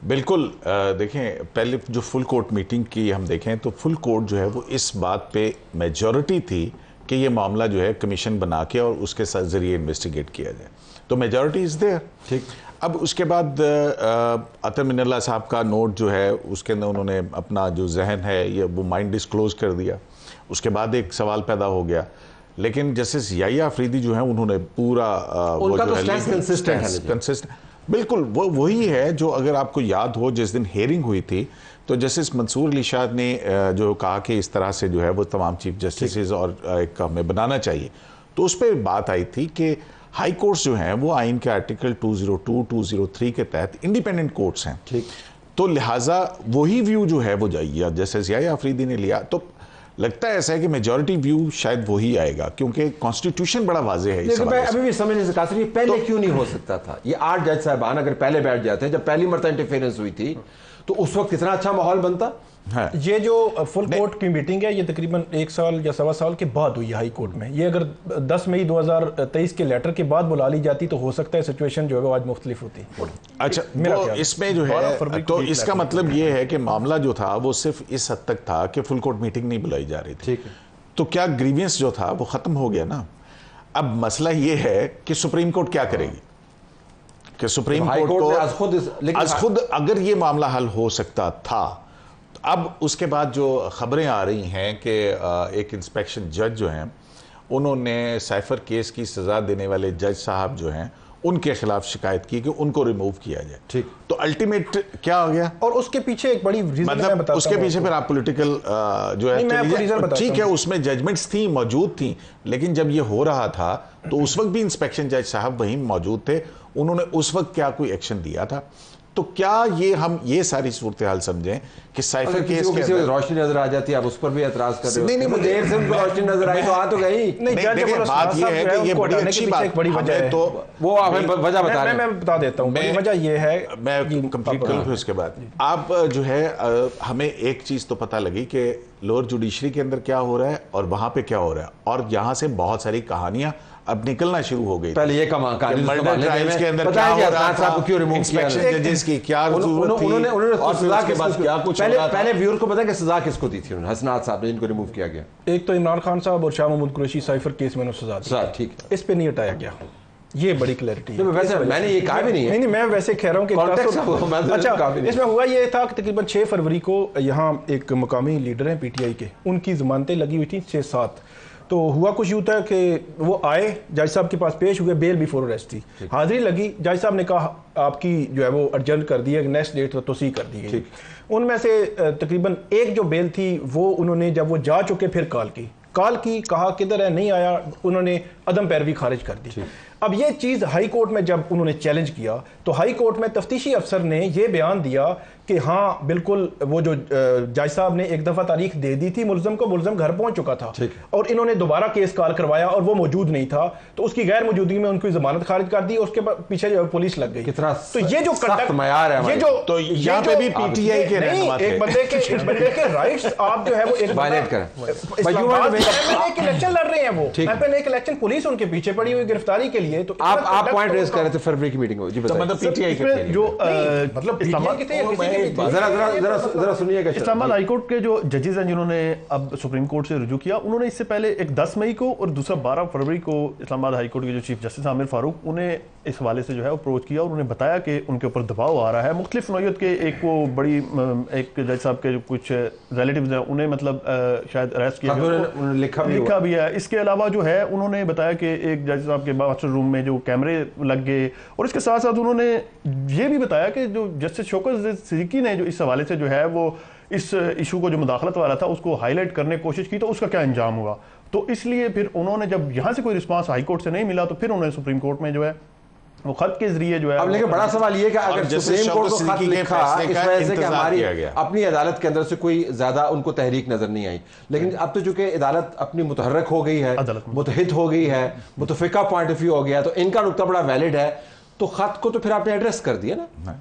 बिल्कुल देखें पहले जो फुल कोर्ट मीटिंग की हम देखें तो फुल कोर्ट जो है वो इस बात पे मेजोरिटी थी कि ये मामला जो है कमीशन बना के और उसके ज़रिए इन्वेस्टिगेट किया जाए तो मेजॉरिटी इज़ देयर ठीक अब उसके बाद अतर मिनल्ला साहब का नोट जो है उसके अंदर उन्होंने अपना जो जहन है ये वो माइंड डिस्क्लोज कर दिया उसके बाद एक सवाल पैदा हो गया लेकिन जस्टिस याया आफरीदी जो है उन्होंने पूरा वो जो तो है कंसिस्टेंट बिल्कुल वो वही है जो अगर आपको याद हो जिस दिन हेयरिंग हुई थी तो जस्टिस मंसूर अली शाह ने जो कहा कि इस तरह से जो है वो तमाम चीफ जस्टिस और एक हमें बनाना चाहिए तो उस पर बात आई थी कि हाई कोर्ट्स जो हैं वो आइन के आर्टिकल 202, 203 के तहत इंडिपेंडेंट कोर्ट्स हैं ठीक तो लिहाजा वही व्यू जो है वो जाइए जैसे या आफरीदी ने लिया तो लगता है ऐसा है कि मेजोरिटी व्यू शायद वही आएगा क्योंकि कॉन्स्टिट्यूशन बड़ा वाजे है इस मैं अभी भी समझ नहीं सकता पहले तो, क्यों नहीं हो सकता था ये आठ जज साहबान अगर पहले बैठ जाते हैं जब पहली मरता इंटरफेरेंस हुई थी तो उस वक्त कितना अच्छा माहौल बनता है हाँ। ये जो फुल कोर्ट की मीटिंग है ये तकरीबन एक साल या सवा साल के बाद हुई हाई कोर्ट में ये अगर 10 मई 2023 के लेटर के बाद बुला ली जाती तो हो सकता है सिचुएशन जो है वो आज मुख्तलिफ होती अच्छा तो इसमें जो है तो इसका मतलब ये है कि मामला जो था वो सिर्फ इस हद तक था कि फुल कोर्ट मीटिंग नहीं बुलाई जा रही थी तो क्या ग्रीवियंस जो था वो ख़त्म हो गया ना अब मसला ये है कि सुप्रीम कोर्ट क्या करेगी कि सुप्रीम कोर्ट तो को आज खुद आज हाँ। खुद अगर ये मामला हल हो सकता था अब उसके बाद जो खबरें आ रही हैं कि एक इंस्पेक्शन जज जो हैं उन्होंने साइफर केस की सज़ा देने वाले जज साहब जो हैं उनके खिलाफ शिकायत की कि उनको रिमूव किया जाए ठीक तो अल्टीमेट क्या हो गया और उसके पीछे एक बड़ी रीजन मतलब उसके पीछे फिर आप पॉलिटिकल जो है ठीक है उसमें जजमेंट्स थी मौजूद थी लेकिन जब ये हो रहा था तो उस वक्त भी इंस्पेक्शन जज साहब वहीं मौजूद थे उन्होंने उस वक्त क्या कोई एक्शन दिया था तो क्या ये हम ये सारी सूरत हाल समझें कि साइफर केस के अंदर रोशनी नजर आ जाती है आप उस पर भी एतराज कर रहे हो नहीं नहीं तो मुझे देर से उनको रोशनी नजर आई तो आ तो गई नहीं देखिए बात ये है कि ये बड़ी अच्छी बात बड़ी वजह है तो वो आप वजह बता रहे हैं मैं बता देता हूं वजह ये है मैं कंप्लीट कर लूं इसके बाद आप जो है हमें एक चीज तो पता लगी कि लोअर जुडिशरी के अंदर क्या हो रहा है और वहां पे क्या हो रहा है और यहां से बहुत सारी कहानियां अब निकलना शुरू हो गई पहले ये कमा के अंदर सजा पहले पहले को पता सजा किसको दी थी हसनाथ साहब ने जिनको रिमूव किया गया एक तो इमरान खान साहब और शाह मोहम्मद कुरेशी साइफर केस में सजा दी ठीक इस पर नहीं हटाया गया ये बड़ी क्लैरिटी है वैसे मैंने ये कहा भी नहीं है नहीं मैं वैसे कह रहा हूँ कि तो- अच्छा इसमें हुआ ये था कि तकरीबन 6 फरवरी को यहाँ एक मकामी लीडर हैं पीटीआई के उनकी जमानतें लगी हुई थी 6 सात तो हुआ कुछ यूँ था कि वो आए जज साहब के पास पेश हुए बेल बिफोर अरेस्ट थी हाजिरी लगी जज साहब ने कहा आपकी जो है वो अर्जेंट कर दी है नेक्स्ट डेट तोसी कर दी है उनमें से तकरीबन एक जो बेल थी वो उन्होंने जब वो जा चुके फिर कॉल की कॉल की कहा किधर है नहीं आया उन्होंने अदम पैरवी खारिज कर दी अब ये चीज़ हाई कोर्ट में जब उन्होंने चैलेंज किया तो हाई कोर्ट में तफ्तीशी अफसर ने यह बयान दिया कि हाँ बिल्कुल वो जो जज साहब ने एक दफ़ा तारीख दे दी थी मुलजम को मुलजम घर पहुँच चुका था और इन्होंने दोबारा केस कॉल करवाया और वो मौजूद नहीं था तो उसकी गैर मौजूदगी में उनकी जमानत खारिज कर दी और उसके पीछे जो पुलिस लग गई कितना तो ये जो कंडक्ट मैार है ये जो तो यहाँ पे भी पीटीआई के एक बंदे के बंदे के आप जो है वो एक इलेक्शन लड़ रहे हैं वो एक इलेक्शन पुलिस उनके पीछे पड़ी हुई गिरफ्तारी के लिए तो आप पॉइंट रेज तो कर रहे थे फरवरी की मीटिंग तो मतलब पीटीआई इस्लाबाद इस्लामाबाद हाईकोर्ट के जो जजेज हैं जिन्होंने अब सुप्रीम कोर्ट से रुजू किया उन्होंने इससे पहले एक दस मई को और दूसरा बारह फरवरी को इस्लामाबाद हाईकोर्ट के जो चीफ जस्टिस आमिर फारूक उन्हें इस हवाले से जो है अप्रोच किया और उन्हें बताया कि उनके ऊपर दबाव आ रहा है मुख्तलिफ नोयत के एक वो बड़ी एक जज साहब के कुछ रिलेटिव हैं उन्हें मतलब शायद अरेस्ट किया हाँ, लिखा भी लिखा भी है इसके अलावा जो है उन्होंने बताया कि एक जज साहब के मास्टर रूम में जो कैमरे लग गए और इसके साथ साथ उन्होंने ये भी बताया कि जो जस्टिस शोकत सिद्दीकी ने जो इस हवाले से जो है वो इस इशू को जो मुदाखलत वाला था उसको हाईलाइट करने की कोशिश की तो उसका क्या अंजाम हुआ तो इसलिए फिर उन्होंने जब यहाँ से कोई रिस्पांस कोर्ट से नहीं मिला तो फिर उन्होंने सुप्रीम कोर्ट में जो है वो खत के जरिए जो है अब लेकिन बड़ा सवाल ये कि अगर सुप्रीम कोर्ट को खत लिखा इस वजह से कि हमारी अपनी अदालत के अंदर से कोई ज्यादा उनको तहरीक नजर नहीं आई लेकिन हम्म। अब तो चूंकि अदालत अपनी मुतहरक हो गई है मुतहद हो गई है हम्म। मुतफिका पॉइंट ऑफ व्यू हो गया तो इनका नुकता बड़ा वैलिड है तो खत को तो फिर आपने एड्रेस कर दिया ना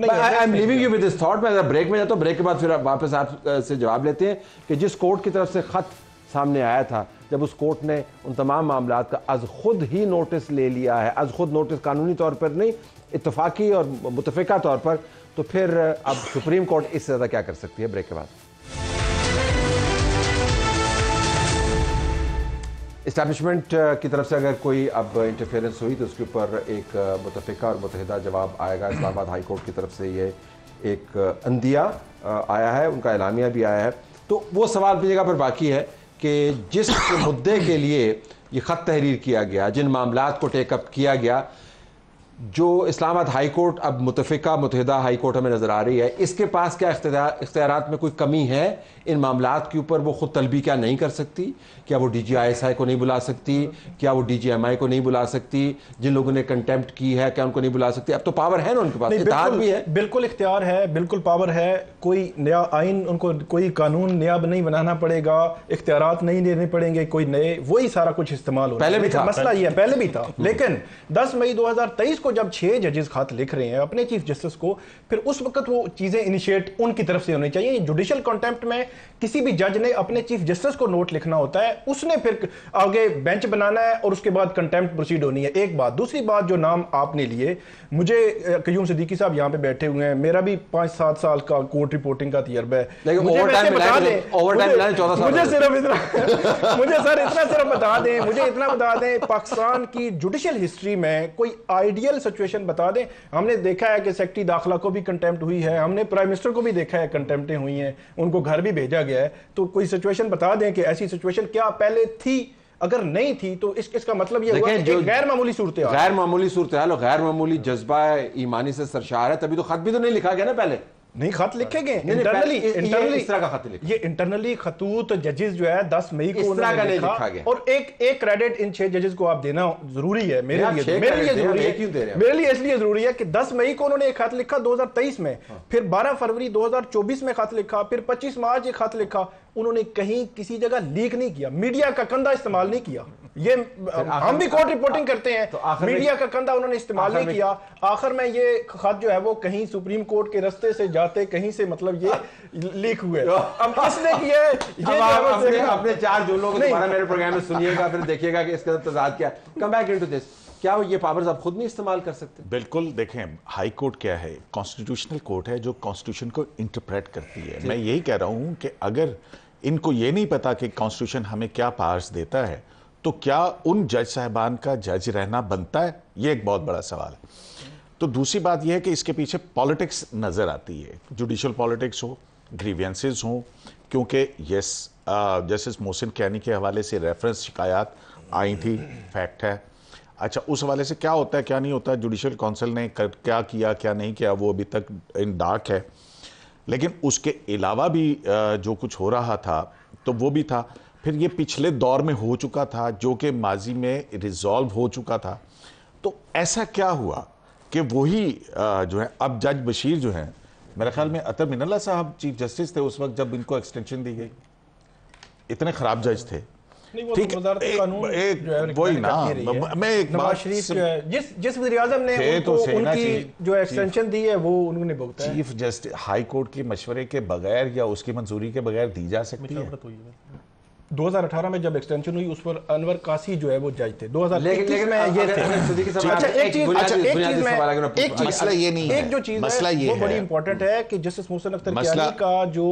आई यू विद थॉट मैं अगर ब्रेक में जाता हूँ ब्रेक के बाद फिर वापस आपसे जवाब लेते हैं कि जिस कोर्ट की तरफ से खत सामने आया था जब उस कोर्ट ने उन तमाम मामला का अज खुद ही नोटिस ले लिया है अज खुद नोटिस कानूनी तौर पर नहीं इतफाक़ी और मुतफ़ा तौर पर तो फिर अब सुप्रीम कोर्ट इससे ज़्यादा क्या कर सकती है ब्रेक के बाद इस्टेबलिशमेंट uh, की तरफ से अगर कोई अब इंटरफेरेंस हुई तो उसके ऊपर एक uh, मुतफ़ा और मुतहदा जवाब आएगा इस्लामाबाद हाई कोर्ट की तरफ से ये एक uh, अंदिया आया है उनका एलामिया भी आया है तो वो सवाल अपनी जगह पर बाकी है कि जिस मुद्दे के लिए ये ख़त तहरीर किया गया जिन मामला को टेकअप किया गया जो इस्लामाबाद हाई कोर्ट अब मुतफिका मुतहदा हाई कोर्ट हमें नज़र आ रही है इसके पास क्या इख्तियार में कोई कमी है इन मामला के ऊपर वो खुद तलबी क्या नहीं कर सकती क्या वो D G I S I को नहीं बुला सकती क्या वो डी जी एम आई को नहीं बुला सकती जिन लोगों ने कंटेम्प्ट की है क्या उनको नहीं बुला सकती अब तो पावर है ना उनके पास बिल्कुल, भी है बिल्कुल इख्तियार है बिल्कुल पावर है कोई नया आइन उनको कोई कानून नया नहीं बनाना पड़ेगा इख्तियार नहीं देने पड़ेंगे कोई नए वही सारा कुछ इस्तेमाल हो पहले भी था मसला ये है पहले भी था हम्म। लेकिन दस मई दो हज़ार तेईस को जब छह जजेस खात लिख रहे हैं अपने चीफ जस्टिस को फिर उस वक्त वो चीज़ें इनिशिएट उनकी तरफ से होनी चाहिए जुडिशियल कॉन्टेम्प्ट में किसी भी जज ने अपने चीफ जस्टिस को नोट लिखना होता है उसने फिर आगे बेंच बनाना है और उसके बाद कंटेम्प्ट प्रोसीड होनी है एक बात दूसरी बात जो नाम आपने लिए मुझे कयूम सदीकी साहब यहाँ पे बैठे हुए हैं मेरा भी पांच सात साल का कोर्ट रिपोर्टिंग का तजर्बा है मुझे सिर्फ इतना मुझे सर इतना सिर्फ बता दें मुझे इतना बता दें पाकिस्तान की जुडिशियल हिस्ट्री में कोई आइडियल रियल सिचुएशन बता दें हमने देखा है कि सेक्टरी दाखिला को भी कंटेम्प्ट हुई है हमने प्राइम मिनिस्टर को भी देखा है कंटेम्प्टें हुई हैं उनको घर भी भेजा गया है तो कोई सिचुएशन बता दें कि ऐसी सिचुएशन क्या पहले थी अगर नहीं थी तो इस, इसका मतलब ये हुआ जो गैर मामूली सूरत गैर मामूली सूरत और गैर मामूली जज्बा ईमानी से सरशार है तभी तो खत भी तो नहीं लिखा गया ना पहले नहीं खत लिखेंगे इंटरनली इंटरनली इस तरह का खत लिखा ये इंटरनली खतूत जजेस जो है दस मई को उन्होंने लिखा, लिखा गया। और एक एक क्रेडिट इन छह जजेस को आप देना जरूरी है मेरे लिए मेरे लिए जरूरी है क्यों दे रहे हैं मेरे लिए इसलिए जरूरी है कि दस मई को उन्होंने एक खत लिखा 2023 में हाँ। फिर 12 फरवरी 2024 में खत लिखा फिर पच्चीस मार्च एक खत लिखा उन्होंने कहीं किसी जगह लीक नहीं किया मीडिया का कंधा इस्तेमाल नहीं किया ये हम भी कोर्ट रिपोर्टिंग करते हैं तो मीडिया का कंधा उन्होंने इस्तेमाल नहीं किया आखिर में ये खत जो है वो कहीं सुप्रीम कोर्ट के रस्ते से जाते कहीं से मतलब ये लीक हुए अब किसने अपने चार जो लोग मेरे प्रोग्राम में सुनिएगा फिर देखिएगा कि इसका तजाद क्या कम बैक दिस क्या वो ये पावर्स आप खुद नहीं इस्तेमाल कर सकते बिल्कुल देखें हाई कोर्ट क्या है कॉन्स्टिट्यूशनल कोर्ट है जो कॉन्स्टिट्यूशन को इंटरप्रेट करती है मैं यही कह रहा हूं कि अगर इनको ये नहीं पता कि कॉन्स्टिट्यूशन हमें क्या पावर्स देता है तो क्या उन जज साहबान का जज रहना बनता है ये एक बहुत बड़ा सवाल है तो दूसरी बात यह है कि इसके पीछे पॉलिटिक्स नज़र आती है जुडिशल पॉलिटिक्स हो ग्रीवियंसिस हो क्योंकि यस जस्टिस मोहसिन कैनी के हवाले से रेफरेंस शिकायत आई थी फैक्ट है अच्छा उस हवाले से क्या होता है क्या नहीं होता जुडिशल काउंसिल ने कर, क्या किया क्या नहीं किया वो अभी तक इन डार्क है लेकिन उसके अलावा भी जो कुछ हो रहा था तो वो भी था फिर ये पिछले दौर में हो चुका था जो कि माजी में रिजॉल्व हो चुका था तो ऐसा क्या हुआ कि वही जो है अब जज बशीर जो हैं मेरे ख्याल में अतर मिनल्ला साहब चीफ जस्टिस थे उस वक्त जब इनको एक्सटेंशन दी गई इतने खराब जज थे तो ठीक वही ना मैं एक जिस जिस वजीरम ने तो उनकी जो एक्सटेंशन दी है वो उन्होंने चीफ जस्टिस हाई कोर्ट के मशवरे के बगैर या उसकी मंजूरी के बगैर दी जा सकती है तो 2018 में जब एक्सटेंशन हुई उस पर अनवर कासी जो है वो जज थे दो हजार अच्छा, अच्छा, है की इंपॉर्टेंट है कि जस्टिस मोहसन अख्तर का जो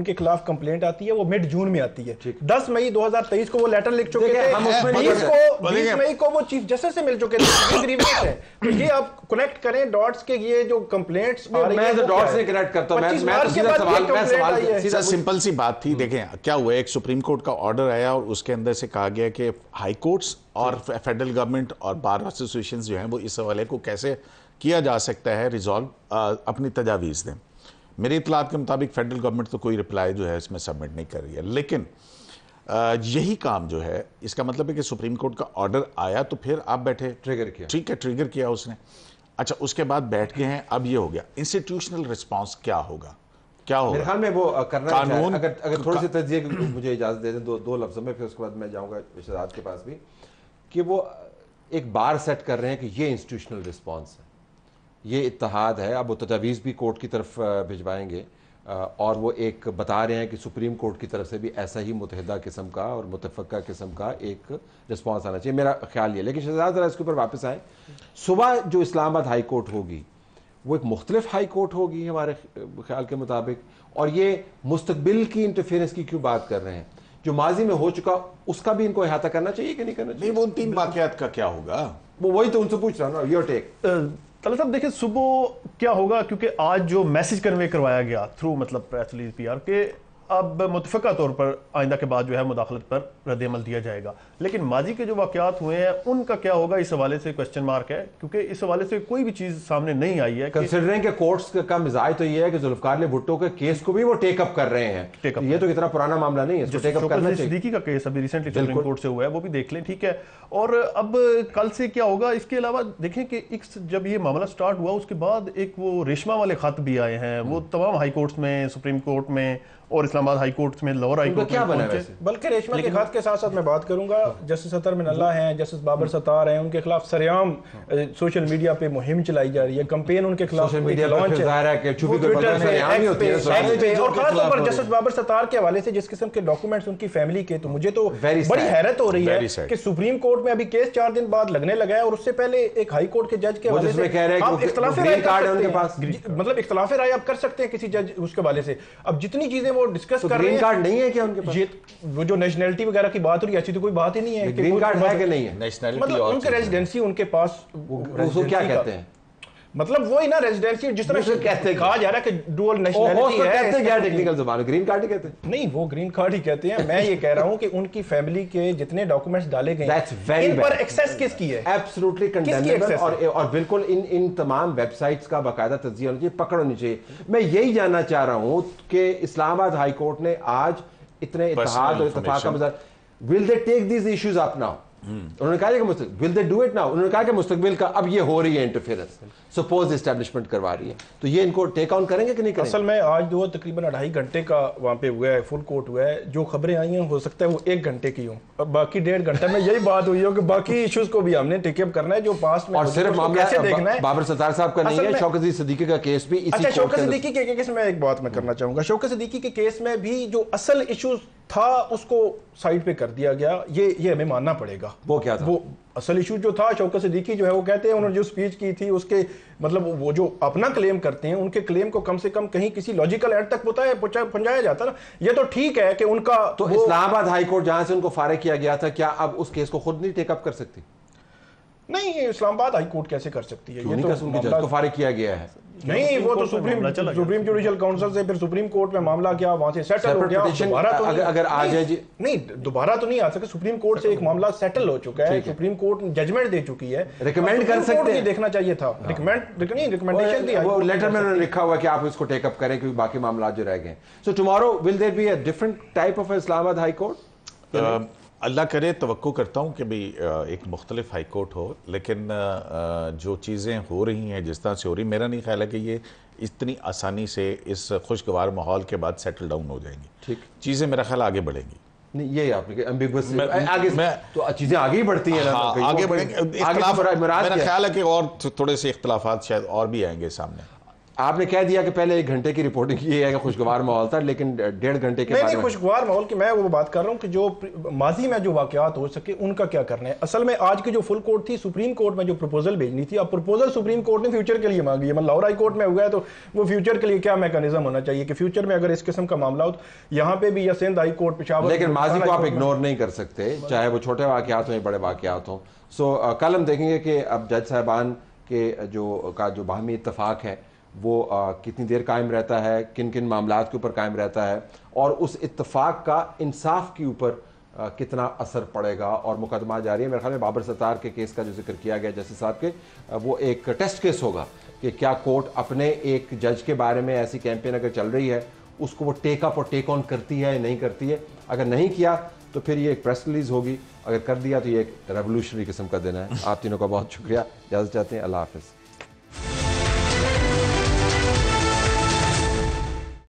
उनके खिलाफ कंप्लेंट आती है वो मिड जून में आती है दस मई दो हजार तेईस को वो लेटर लिख चुके थे मई को वो चीफ जस्टिस से मिल चुके थे तो आप कनेक्ट करें डॉट्स के ये जो तो कंप्लेट करता हूँ तो सिंपल सी बात थी देखें क्या हुआ एक सुप्रीम कोर्ट का ऑर्डर आया और उसके अंदर से कहा गया कि हाई कोर्ट्स और फेडरल गवर्नमेंट और बार एसोसिएशन जो हैं वो इस हवाले को कैसे किया जा सकता है रिजॉल्व अपनी तजावीज़ दें मेरे इतलात के मुताबिक फेडरल गवर्नमेंट तो कोई रिप्लाई जो है इसमें सबमिट नहीं कर रही है लेकिन यही काम जो है इसका मतलब है कि सुप्रीम कोर्ट का ऑर्डर आया तो फिर आप बैठे ट्रिगर किया ठीक है ट्रिगर किया उसने अच्छा उसके बाद बैठ गए हैं अब ये हो गया इंस्टीट्यूशनल रिस्पॉन्स क्या होगा क्या होगा मेरे ख्याल में वो करना कानून अगर अगर थोड़ी सी तजिए मुझे इजाजत दे दें दो दो लफ्ज़ों में फिर उसके बाद मैं जाऊंगा शहजाद के पास भी कि वो एक बार सेट कर रहे हैं कि ये इंस्टीट्यूशनल रिस्पॉन्स है ये इतिहाद है अब वो तजावीज़ भी कोर्ट की तरफ भिजवाएंगे और वो एक बता रहे हैं कि सुप्रीम कोर्ट की तरफ से भी ऐसा ही मुतहदा किस्म का और मुतफ़ा किस्म का एक रिस्पॉन्स आना चाहिए मेरा ख्याल ये लेकिन शहजाद ज़रा इसके ऊपर वापस आए सुबह जो इस्लामाबाद हाई कोर्ट होगी वो एक मुख्तलिफ हाई कोर्ट होगी हमारे ख्याल के मुताबिक और ये मुस्तबिल की इंटरफेरेंस की क्यों बात कर रहे हैं जो माजी में हो चुका उसका भी इनको अहाता करना चाहिए कि नहीं करना चाहिए नहीं वो उन तीन वाकत का क्या होगा वो वही तो उनसे पूछ रहा ना योर टेक तला साहब देखिए सुबह क्या होगा क्योंकि आज जो मैसेज कन्वे करवाया गया थ्रू मतलब पी आर के अब मुतफ़ा तौर पर आइंदा के बाद जो है मुदाखलत पर रद्दमल दिया जाएगा लेकिन माजी के जो वाक़ात हुए हैं उनका क्या होगा इस हवाले से क्वेश्चन मार्क है क्योंकि इस हवाले से कोई भी चीज़ सामने नहीं आई है कंसिडरिंग के कोर्ट्स का मिजाज तो ये है कि जुल्फकार भुट्टो के केस को भी वो टेकअप कर रहे हैं टेकअप ये तो इतना पुराना मामला नहीं है टेकअप करना सिद्दीकी का केस अभी रिसेंटली सुप्रीम कोर्ट से हुआ है वो भी देख लें ठीक है और अब कल से क्या होगा इसके अलावा देखें कि एक जब ये मामला स्टार्ट हुआ उसके बाद एक वो रेशमा वाले खत भी आए हैं वो हम्म। तमाम हाई कोर्ट्स में सुप्रीम कोर्ट में और इस्लामाबाद हाई कोर्ट में लाहौर हाई कोर्ट क्या बना बल्कि रेशमा के खात के साथ साथ मैं बात करूंगा जस्टिस अतर मिनल्ला हैं जस्टिस बाबर सतार हैं उनके खिलाफ सरेआम हाँ। सोशल मीडिया पे मुहिम चलाई जा रही है कंपेन उनके खिलाफ लॉन्च जस्टिस बाबर सतार के हवाले से जिस किस्म के डॉक्यूमेंट्स उनकी फैमिली के तो मुझे तो बड़ी हैरत हो रही है कि सुप्रीम कोर्ट में अभी केस चार दिन बाद लगने लगा है और उससे पहले एक हाई कोर्ट के जज के हवाले मतलब इख्तलाफ राय आप कर सकते हैं किसी जज उसके हवाले से अब जितनी चीजें वो वो तो डिस्कस कर रहे हैं कार्ड नहीं है क्या उनके पास ये वो जो नेशनलिटी वगैरह की बात हो रही है ऐसी तो कोई बात ही नहीं है ग्रीन कार्ड है मतलब कि नहीं है नेशनलिटी मतलब उनके रेजिडेंसी उनके पास वो क्या कहते हैं मतलब वही ना रेजिडेंसी जिस तरह से कहते हैं कहा जा रहा है कि डुअल नेशनलिटी है कहते क्या टेक्निकल जबान ग्रीन कार्ड ही कहते हैं नहीं वो ग्रीन कार्ड ही कहते हैं मैं ये कह रहा हूं कि उनकी फैमिली के जितने डॉक्यूमेंट्स डाले गए इन पर एक्सेस किसकी है एब्सोल्युटली कंडेमनेबल और और बिल्कुल इन इन तमाम वेबसाइट्स का बाकायदा तजिया होनी चाहिए पकड़ होनी चाहिए मैं यही जानना चाह रहा हूं कि इस्लामाबाद हाई कोर्ट ने आज इतने इतिहाद और इतफाक का मजा will they take these issues up now उन्होंने कहा कि will they do it now उन्होंने कहा कि मुस्तकबिल का अब ये हो रही है इंटरफेरेंस सपोज इस्टेब्लिशमेंट करवा रही है तो ये इनको टेक ऑन करेंगे कि नहीं करेंगे असल में आज दो तकरीबन अढ़ाई घंटे का वहाँ पे हुआ है फुल कोर्ट हुआ है जो खबरें आई हैं हो सकता है वो एक घंटे की हों बाकी डेढ़ घंटे में यही बात हुई हो कि बाकी इश्यूज को भी हमने टेकअप करना है जो पास में और सिर्फ मामला ऐसे देखना है बाबर सत्तार साहब का नहीं है शौकत सदीकी का केस भी अच्छा शौकत सदीकी के केस में एक बात मैं करना चाहूंगा शौकत सदीकी के केस में भी जो असल इशूज था उसको साइड पे कर दिया गया ये ये हमें मानना पड़ेगा वो क्या था वो असल इशू जो था शौकत सिद्दीकी जो है वो कहते हैं उन्होंने जो स्पीच की थी उसके मतलब वो जो अपना क्लेम करते हैं उनके क्लेम को कम से कम कहीं किसी लॉजिकल एंड तक है पहुंचाया जाता ना ये तो ठीक है कि उनका तो इस्लामाबाद हाईकोर्ट जहां से उनको फारिग किया गया था क्या अब उस केस को खुद नहीं टेकअप कर सकती नहीं इस्लामाबाद हाईकोर्ट कैसे कर सकती है ये तो फारिग किया गया है नहीं वो तो सुप्रीम सुप्रीम जुडिशियल काउंसिल से फिर सुप्रीम कोर्ट में मामला क्या वहां से सेटल हो गया दोबारा तो अगर, आ जाए नहीं दोबारा तो नहीं आ सके सुप्रीम कोर्ट से एक मामला सेटल हो चुका है सुप्रीम कोर्ट जजमेंट दे चुकी है रिकमेंड कर सकते हैं देखना चाहिए था रिकमेंडेशन हाँ। दिया वो लेटर में लिखा हुआ कि आप इसको टेकअप करें क्योंकि बाकी मामला जो रह गए so tomorrow will there be a different type of Islamabad high court अल्लाह करे तो करता हूँ कि भाई एक मुख्तलिफ हाई कोर्ट हो लेकिन जो चीज़ें हो रही हैं जिस तरह से हो रही मेरा नहीं ख्याल है कि ये इतनी आसानी से इस खुशगवार माहौल के बाद सेटल डाउन हो जाएंगी ठीक चीज़ें मेरा ख्याल आगे बढ़ेंगी नहीं यही आप आगे तो चीज़ें आगे ही बढ़ती हैं हाँ, आगे बढ़ेंगे ख्याल है कि और थोड़े से इख्तलाफात शायद और भी आएंगे सामने आपने कह दिया कि पहले एक घंटे की रिपोर्टिंग की है कि खुशगवार माहौल था लेकिन डेढ़ घंटे के नहीं खुशगवार माहौल की मैं वो बात कर रहा हूँ कि जो माजी में जो वाकत हो सके उनका क्या करना है असल में आज की जो फुल कोर्ट थी सुप्रीम कोर्ट में जो प्रपोजल भेजनी थी अब प्रपोजल सुप्रीम कोर्ट ने फ्यूचर के लिए मांगी है मतलब लाहौर हाई कोर्ट में हुआ है तो वो फ्यूचर के लिए क्या मैकेनिज्म होना चाहिए कि फ्यूचर में अगर इस किस्म का मामला हो तो यहाँ पे भी या सिंध हाई कोर्ट पेशावर लेकिन माजी को आप इग्नोर नहीं कर सकते चाहे वो छोटे वाकत हों या बड़े वाकत हों सो कल हम देखेंगे कि अब जज साहबान के जो का जो बाहमी इतफाक है वो आ, कितनी देर कायम रहता है किन किन मामला के ऊपर कायम रहता है और उस इतफाक़ का इंसाफ के ऊपर कितना असर पड़ेगा और मुकदमा जारी है मेरे ख्याल में बाबर सतार के केस का जो जिक्र किया गया जस्टिस साहब के वो एक टेस्ट केस होगा कि क्या कोर्ट अपने एक जज के बारे में ऐसी कैंपेन अगर चल रही है उसको वो टेक अप और टेक ऑन करती है या नहीं करती है अगर नहीं किया तो फिर ये एक प्रेस रिलीज होगी अगर कर दिया तो ये एक रेवोल्यूशनरी किस्म का दिन है आप तीनों का बहुत शुक्रिया इजाज़त चाहते हैं अल्लाह हाफिज़